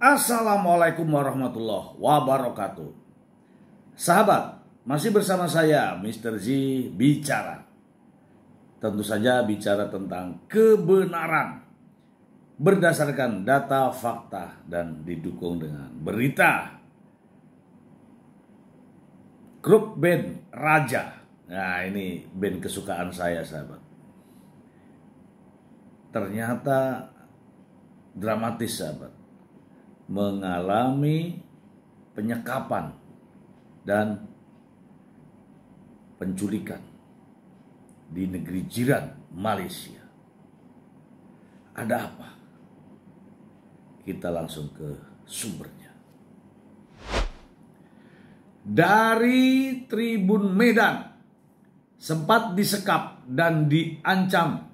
Assalamualaikum warahmatullahi wabarakatuh. Sahabat, masih bersama saya Mr. Z bicara. Tentu saja bicara tentang kebenaran berdasarkan data, fakta dan didukung dengan berita. Grup band Raja. Nah, ini band kesukaan saya, sahabat ternyata dramatis sahabat mengalami penyekapan dan penculikan di negeri jiran Malaysia. Ada apa? Kita langsung ke sumbernya. Dari Tribun Medan sempat disekap dan diancam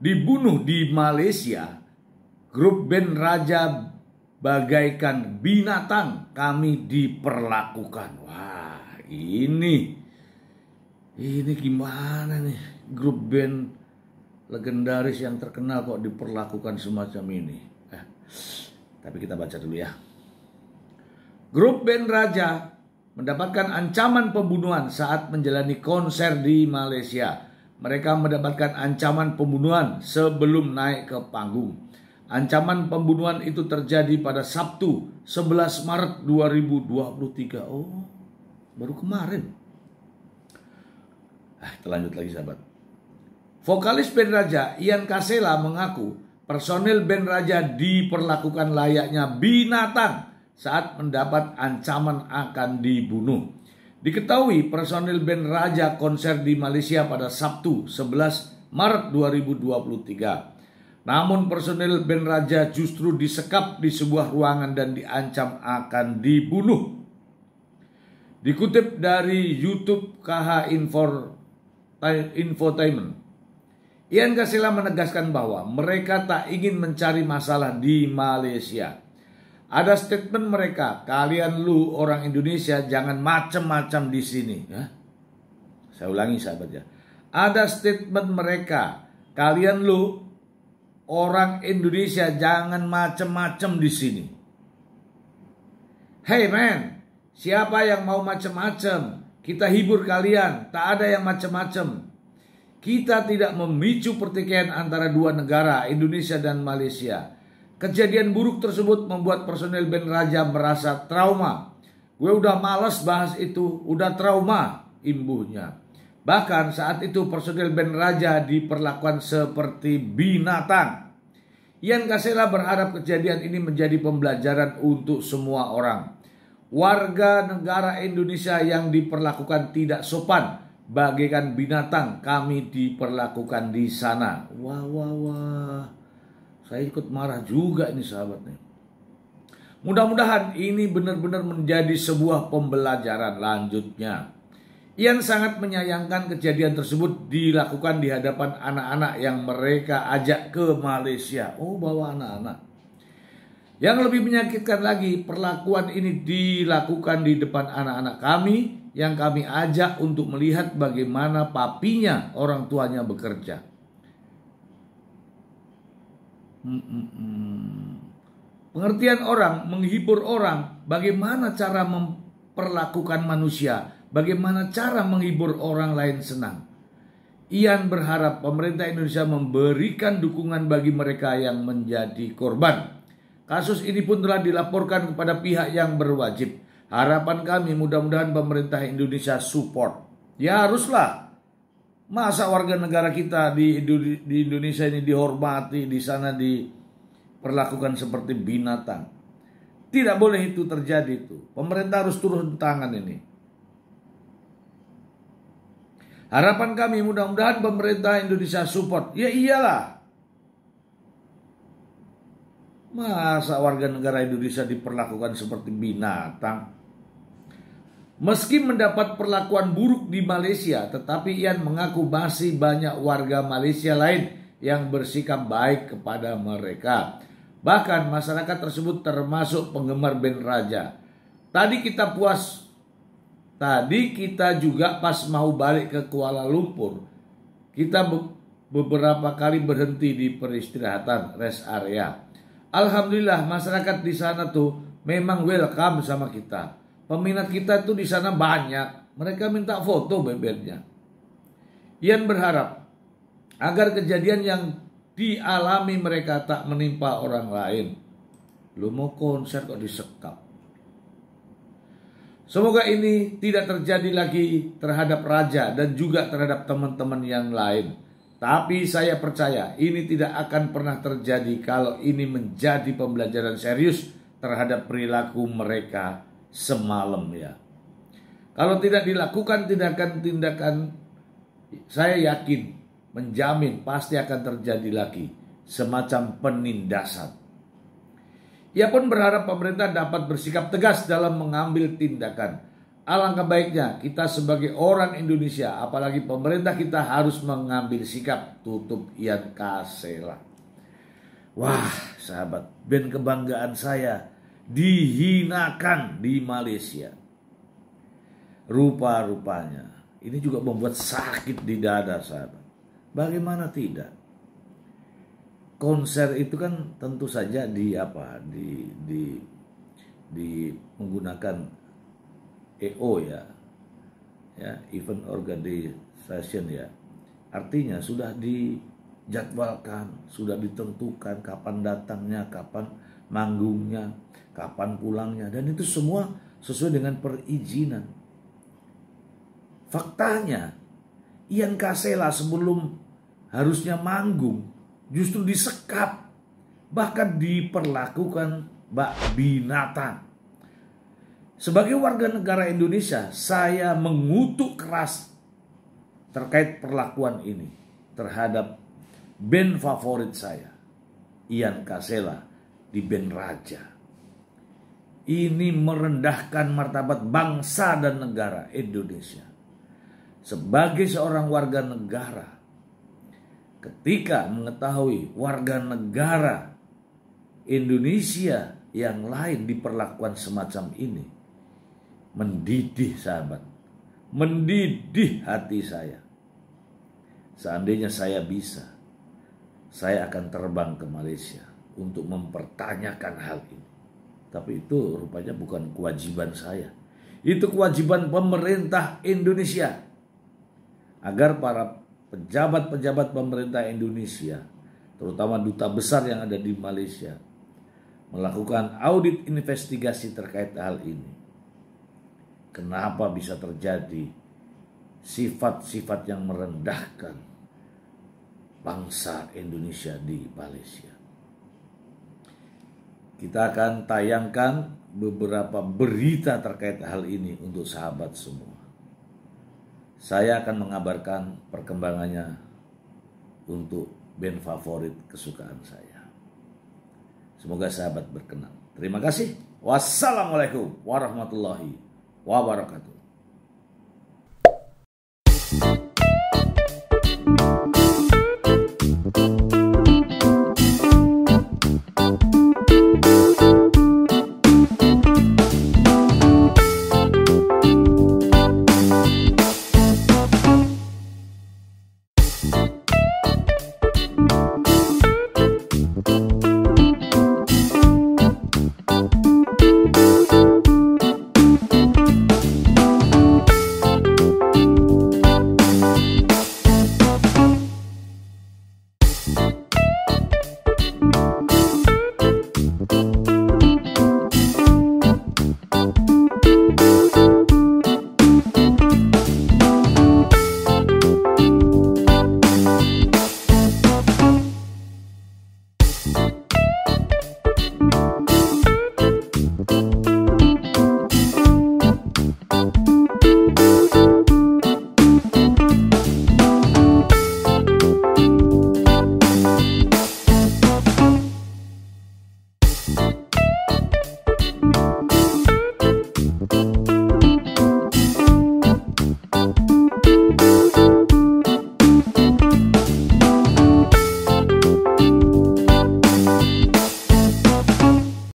dibunuh di Malaysia grup band Raja bagaikan binatang kami diperlakukan. Wah, ini ini gimana nih grup band legendaris yang terkenal kok diperlakukan semacam ini. Eh, tapi kita baca dulu ya. Grup band Raja mendapatkan ancaman pembunuhan saat menjalani konser di Malaysia. Mereka mendapatkan ancaman pembunuhan sebelum naik ke panggung. Ancaman pembunuhan itu terjadi pada Sabtu 11 Maret 2023. Oh, baru kemarin. Ah, terlanjut lagi sahabat. Vokalis band Raja Ian Kasela mengaku personil band Raja diperlakukan layaknya binatang saat mendapat ancaman akan dibunuh. Diketahui personil band Raja konser di Malaysia pada Sabtu 11 Maret 2023. Namun personil Ben Raja justru disekap di sebuah ruangan dan diancam akan dibunuh. Dikutip dari YouTube KH Info, Infotainment, Ian Kasila menegaskan bahwa mereka tak ingin mencari masalah di Malaysia. Ada statement mereka, kalian lu orang Indonesia jangan macam-macam di sini. Ya? Saya ulangi sahabat ya. Ada statement mereka, kalian lu Orang Indonesia jangan macem-macem di sini. Hey man, siapa yang mau macem-macem? Kita hibur kalian, tak ada yang macem-macem. Kita tidak memicu pertikaian antara dua negara, Indonesia dan Malaysia. Kejadian buruk tersebut membuat personel Ben Raja merasa trauma. Gue udah males bahas itu, udah trauma imbuhnya. Bahkan saat itu personil band Raja diperlakukan seperti binatang. Ian Kasela berharap kejadian ini menjadi pembelajaran untuk semua orang. Warga negara Indonesia yang diperlakukan tidak sopan bagaikan binatang kami diperlakukan di sana. Wah wah wah. Saya ikut marah juga ini sahabatnya Mudah-mudahan ini benar-benar menjadi sebuah pembelajaran lanjutnya. Ian sangat menyayangkan kejadian tersebut dilakukan di hadapan anak-anak yang mereka ajak ke Malaysia. Oh, bawa anak-anak. Yang lebih menyakitkan lagi, perlakuan ini dilakukan di depan anak-anak kami yang kami ajak untuk melihat bagaimana papinya orang tuanya bekerja. Hmm, hmm, hmm. Pengertian orang menghibur orang bagaimana cara memperlakukan manusia bagaimana cara menghibur orang lain senang. Ian berharap pemerintah Indonesia memberikan dukungan bagi mereka yang menjadi korban. Kasus ini pun telah dilaporkan kepada pihak yang berwajib. Harapan kami mudah-mudahan pemerintah Indonesia support. Ya haruslah. Masa warga negara kita di, Indonesia ini dihormati, di sana diperlakukan seperti binatang. Tidak boleh itu terjadi itu. Pemerintah harus turun tangan ini. Harapan kami mudah-mudahan pemerintah Indonesia support. Ya iyalah. Masa warga negara Indonesia diperlakukan seperti binatang? Meski mendapat perlakuan buruk di Malaysia, tetapi Ian mengaku masih banyak warga Malaysia lain yang bersikap baik kepada mereka. Bahkan masyarakat tersebut termasuk penggemar band Raja. Tadi kita puas Tadi kita juga pas mau balik ke Kuala Lumpur, kita be beberapa kali berhenti di peristirahatan rest area. Alhamdulillah masyarakat di sana tuh memang welcome sama kita. Peminat kita tuh di sana banyak. Mereka minta foto bebernya. Ian berharap agar kejadian yang dialami mereka tak menimpa orang lain. Lu mau konser kok disekap. Semoga ini tidak terjadi lagi terhadap raja dan juga terhadap teman-teman yang lain. Tapi saya percaya ini tidak akan pernah terjadi kalau ini menjadi pembelajaran serius terhadap perilaku mereka semalam ya. Kalau tidak dilakukan tindakan-tindakan saya yakin menjamin pasti akan terjadi lagi semacam penindasan. Ia pun berharap pemerintah dapat bersikap tegas dalam mengambil tindakan. Alangkah baiknya kita sebagai orang Indonesia, apalagi pemerintah kita harus mengambil sikap tutup Ian Kasela. Wah, sahabat, band kebanggaan saya dihinakan di Malaysia. Rupa-rupanya, ini juga membuat sakit di dada sahabat. Bagaimana tidak? konser itu kan tentu saja di apa di di di menggunakan EO ya ya event organization ya artinya sudah dijadwalkan sudah ditentukan kapan datangnya kapan manggungnya kapan pulangnya dan itu semua sesuai dengan perizinan faktanya Ian Kasela sebelum harusnya manggung justru disekap, bahkan diperlakukan bak binatang. Sebagai warga negara Indonesia, saya mengutuk keras terkait perlakuan ini terhadap band favorit saya, Ian Kasela di band Raja. Ini merendahkan martabat bangsa dan negara Indonesia. Sebagai seorang warga negara, ketika mengetahui warga negara Indonesia yang lain diperlakukan semacam ini mendidih sahabat mendidih hati saya seandainya saya bisa saya akan terbang ke Malaysia untuk mempertanyakan hal ini tapi itu rupanya bukan kewajiban saya itu kewajiban pemerintah Indonesia agar para pejabat-pejabat pemerintah Indonesia, terutama duta besar yang ada di Malaysia, melakukan audit investigasi terkait hal ini. Kenapa bisa terjadi sifat-sifat yang merendahkan bangsa Indonesia di Malaysia? Kita akan tayangkan beberapa berita terkait hal ini untuk sahabat semua. Saya akan mengabarkan perkembangannya untuk band favorit kesukaan saya. Semoga sahabat berkenan. Terima kasih. Wassalamualaikum warahmatullahi wabarakatuh.